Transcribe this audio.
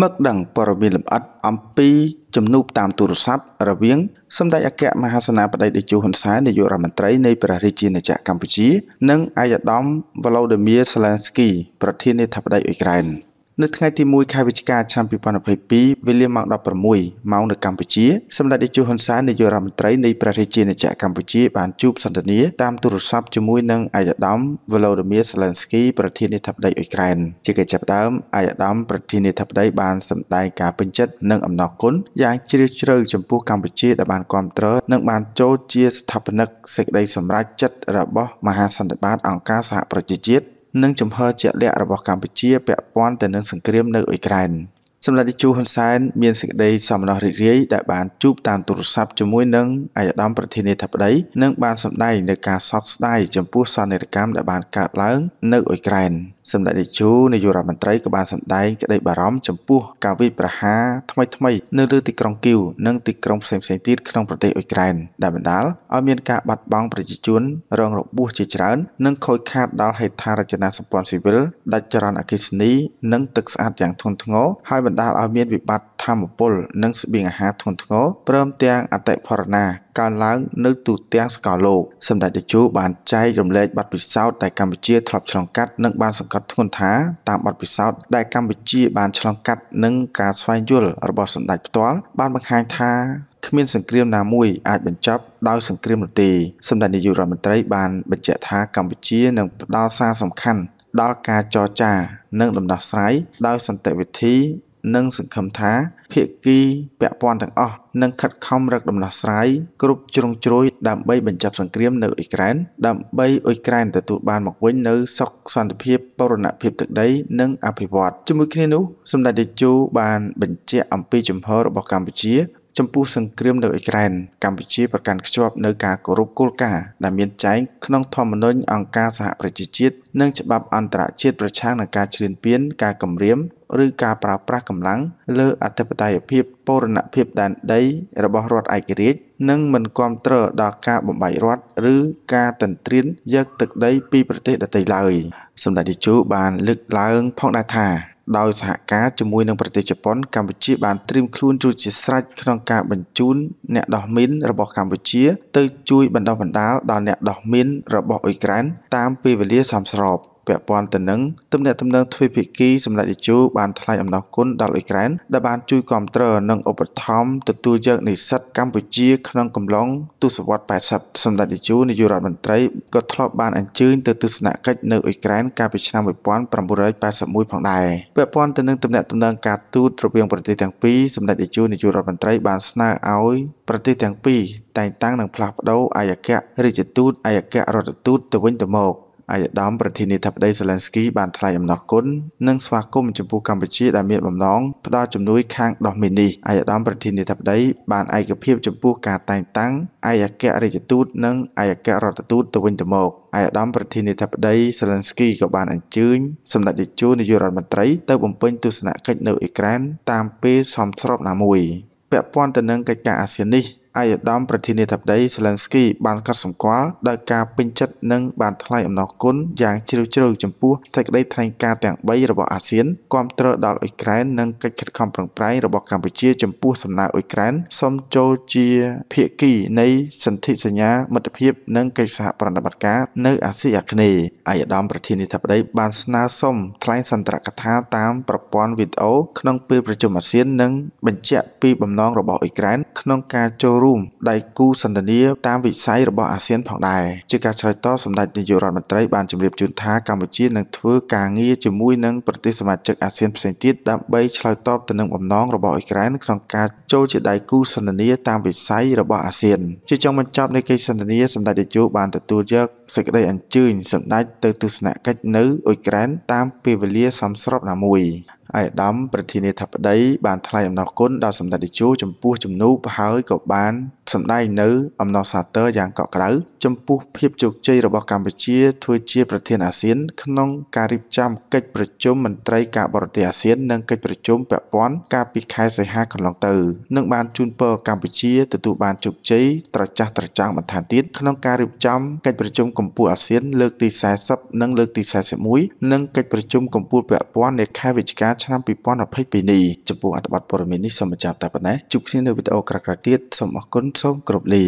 មកដឹងព័ត៌មានលម្អិតអំពីជំនួបតាមទូរស័ព្ទរវាងសម្ដេចអគ្គមហាសេនាបតីតេជោហ៊ុនសែននាយករដ្ឋមន្ត្រីនៃព្រះរាជាណាចក្រកម្ពុជា និងឯកឧត្តមវ្លាឌីមៀសាឡែនស្គីប្រធានាធិបតីអ៊ុយក្រែន។នៅថ្ងៃទី1ខែវិច្ឆិកាឆ្នាំ2022វេលាម៉ោង16ម៉ោងនៅកម្ពុជា សម្ដេចតេជោហ៊ុនសែននាយករដ្ឋមន្ត្រីនៃព្រះរាជាណាចក្រកម្ពុជា បានជួបសន្ទនាតាមទូរស័ព្ទជាមួយនឹងអាយដាម Volodymyr Zelensky ប្រធានាធិបតីអ៊ុយក្រែនជាកិច្ចចាប់ដើមអាយដាមប្រធានាធិបតីបានសម្ដែងការពេញចិត្តនិងអំណរគុណយ៉ាងជ្រាលជ្រៅចំពោះកម្ពុជាដែលបានគាំទ្រនិងបានចូលជាស្ថាបនិកសេចក្តីសម្រេចចិត្តរបស់មហាសន្និបាតអង្គការសហប្រជាជាតិនិងចំហជាក់លាក់របស់កម្ពុជា ពាក់ព័ន្ធទៅនឹងសង្គ្រាមនៅអ៊ុយក្រែនសម្ដេចជូហ៊ុនសែនមានសេចក្តីសោមនស្សរីករាយដែលបានជួបតាមទូរស័ព្ទជាមួយនឹងអាយដាមប្រធានាធិបតីនិងបានសម្ដែងនៅការសោកស្ដាយចំពោះសន្និរកម្មដែលបានកើតឡើងនៅអ៊ុយក្រែនសម្ដេចនាយជូនាយករដ្ឋមន្ត្រីក៏បានសម្ដែងក្តីបារម្ភចំពោះការវាយប្រហារថ្មីថ្មីនៅលើទីក្រុងគីវនិងទីក្រុងផ្សេងៗទៀតក្នុងប្រទេសអ៊ុយក្រែនដែលបណ្ដាលឲ្យមានការបាត់បង់ប្រជាជនរងរបួសជាច្រើន និងខូចខាតដល់ហេដ្ឋារចនាសម្ព័ន្ធស៊ីវិលដាច់ចរន្តអគ្គិសនីនិងទឹកស្អាតយ៉ាងធ្ងន់ធ្ងរហើយបណ្ដាលឲ្យមានវិបត្តិមពលនិង ស្បៀងអាហារធ្ងន់ធ្ងរព្រមទាំងអតិផរណាកើនឡើងនៅទូទាំងសកលលោកសម្ដេចតេជោបានចែករំលែកបទពិសោធន៍ដែលកម្ពុជាធ្លាប់ឆ្លងកាត់និងបានសង្កត់ធ្ងន់ថាតាមបទពិសោធន៍ដែលកម្ពុជា បានឆ្លងកាត់និងការស្វែងយល់របស់សម្ដេចផ្ទាល់បានបង្ហាញថាគ្មានសង្គ្រាមណាមួយអាចបញ្ចប់ដោយសង្គ្រាមនោះទេសម្ដេចនាយករដ្ឋមន្ត្រីបានបញ្ជាក់ថាកម្ពុជានឹងផ្ដល់សារសំខាន់ ដល់ការចរចា និងដំណោះស្រាយដោយសន្តិវិធីនិងសង្ឃឹមថាភាគីពាក់ព័ន្ធទាំងអស់នឹងខិតខំរកដំណោះស្រាយគ្រប់ជ្រុងជ្រោយដើម្បីបញ្ចប់សង្គ្រាមនៅអ៊ុយក្រែនដើម្បីអ៊ុយក្រែនទទួលបានមកវិញនៅសុខសន្តិភាពបរណភាពទឹកដីនិងអភិវឌ្ឍជាមួយគ្នានោះសម្ដេចតេជោបានបញ្ជាក់អំពីចំហររបស់កម្ពុជាចំពោះសង្គ្រាមនៅអ៊ុយក្រែនកម្ពុជាប្រកាន់ខ្ជាប់នៅការគោរពគោលការណ៍ដែលមានចែងក្នុងធម្មនុញ្ញអង្គការសហប្រជាជាតិនិងច្បាប់អន្តរជាតិប្រឆាំងនឹងការឈ្លានពានការគំរាម ឬការប្រើប្រាស់កម្លាំងលើអធិបតេយ្យភាពបូរណភាពដែនដីរបស់រដ្ឋឯករាជ្យនិងមិនគ្រប់គ្រងដល់ការបំបែករដ្ឋឬការទន្ទ្រានយកទឹកដីពីប្រទេសដទៃឡើយ សម្ដេចតេជោបានលើកឡើងផងដែរថាដោយសហការជាមួយនឹងប្រទេសជប៉ុនកម្ពុជា បានត្រៀមខ្លួនជួយជាស្រេចក្នុងការបញ្ជូនអ្នកដោះមីនរបស់កម្ពុជា ទៅជួយបណ្ដោះបណ្ដាលដល់អ្នកដោះមីនរបស់អ៊ុយក្រែនតាមពេលវេលាសមស្របពាក់ព័ន្ធទៅនឹងទំនាក់ទំនងទ្វេភាគីសម្ដេចតេជោបានថ្លែងអំណរគុណដល់អ៊ុយក្រែនដែលបានជួយគាំទ្រនិងឧបត្ថម្ភទទួលយកនិស្សិតកម្ពុជាក្នុងកំឡុងទសវត្ស80សម្ដេចតេជោនាយករដ្ឋមន្ត្រីក៏ធ្លាប់បានអញ្ជើញទៅទស្សនកិច្ចនៅអ៊ុយក្រែនកាលពីឆ្នាំ1981ផងដែរពាក់ព័ន្ធទៅនឹងទំនាក់ទំនងការទូតរវាងប្រទេសទាំងពីរសម្ដេចតេជោនាយករដ្ឋមន្ត្រីបានស្នើឲ្យប្រទេសទាំងពីរតែងតាំងនិងផ្លាស់ប្តូរអាយកៈរាជទូតអាយកៈរដ្ឋទូតទៅវិញទៅមកអាយដាមប្រធានាធិបតីសេឡែនស្គីបានថ្លែងអំណរគុណនិងស្វាគមន៍ចំពោះកម្ពុជាដែលមានបំណងផ្ដល់ជំនួយខាងដោះមីនីអាយដាមប្រធានាធិបតីបានឯកភាពចំពោះការតែងតាំងឯកអគ្គរដ្ឋទូតនិងឯកអគ្គរដ្ឋទូតទៅវិញទៅមកអាយដាមប្រធានាធិបតីសេឡែនស្គីក៏បានអញ្ជើញសម្ដេចតេជោនាយករដ្ឋមន្ត្រីទៅ បំពេញទស្សនកិច្ចនៅអ៊ុយក្រែនតាមពេលសមស្របណាមួយពាក់ព័ន្ធទៅនឹងកិច្ចការអាស៊ាននេះអាយដាមប្រធានាធិបតីសេឡិនស្គីបានកត់សម្គាល់ដោយការពេញចិត្តនិង បានថ្លែងអំណរគុណយ៉ាងជ្រាលជ្រៅចំពោះសេចក្តីថ្លែងការណ៍ទាំង3របស់អាស៊ានគាំទ្រដល់អ៊ុយក្រែននិងកិច្ចខិតខំប្រឹងប្រែងរបស់កម្ពុជា ចំពោះសំណើអ៊ុយក្រែនសូមចូលជា ភាគីនៃ សន្ធិសញ្ញាមិត្តភាព និងកិច្ចសហប្រតិបត្តិការនៅអាស៊ីអាគ្នេយ៍អាយដាមប្រធានាធិបតីបានស្នើសុំថ្លែងសន្ទរកថាតាមប្រព័ន្ធវីដេអូក្នុងពេលប្រជុំអាស៊ាននិងបញ្ជាក់ពីបំណងរបស់អ៊ុយក្រែនក្នុងការចូលរួមដៃគូសន្ទនាតាមវិស័យរបស់អាស៊ានផងដែរជាការឆ្លើយតបសម្ដេចនាយករដ្ឋមន្ត្រីបានជម្រាបជូនថាកម្ពុជានឹងធ្វើការងារជាមួយនឹងប្រទេសសមាជិកអាស៊ានផ្សេងទៀតដើម្បីឆ្លើយតបទៅនឹងបំណងរបស់អ៊ុយក្រែនក្នុងការចូលជាដៃគូសន្ទនាតាមវិស័យរបស់អាស៊ានជាចុងបញ្ចប់នៃកិច្ចសន្ទនាសម្ដេចនាយកបានទទួលយកសេចក្តីអញ្ជើញសម្ដេចទៅទស្សនកិច្ចនៅអ៊ុយក្រែនតាមពេលវេលាសមស្របណាមួយអាយដាមប្រធានាធិបតីបានថ្លែងអំណរគុណដល់សម្ដេចតេជោចំពោះជំនួបហើយក៏បានសម្ដែងនៅអំណរសាទរយ៉ាងកក់ក្ដៅចំពោះភាពជោគជ័យរបស់កម្ពុជាធ្វើជាប្រធានអាស៊ានក្នុងការរៀបចំកិច្ចប្រជុំមន្ត្រីការបរទេសអាស៊ាននិងកិច្ចប្រជុំពាក់ព័ន្ធកាលពីខែសីហាកន្លងទៅនឹងបានជូនពរកម្ពុជាទទួលបានជោគជ័យត្រចះត្រចង់បន្ថែមទៀតក្នុងការរៀបចំកិច្ចប្រជុំកម្ពុជាអាស៊ានលើកទី40និងលើកទី41និងកិច្ចប្រជុំកម្ពុជាពាក់ព័ន្ធនៅខែវិច្ឆិកាឆ្នាំ2022នេះចំពោះអត្ថបទព័ត៌មាននេះសូមបញ្ចប់តែប៉ុណ្ណេះជួបគ្នានៅវីដេអូក្រោយៗទៀតសូមអរគុណសូមគ្រប់លា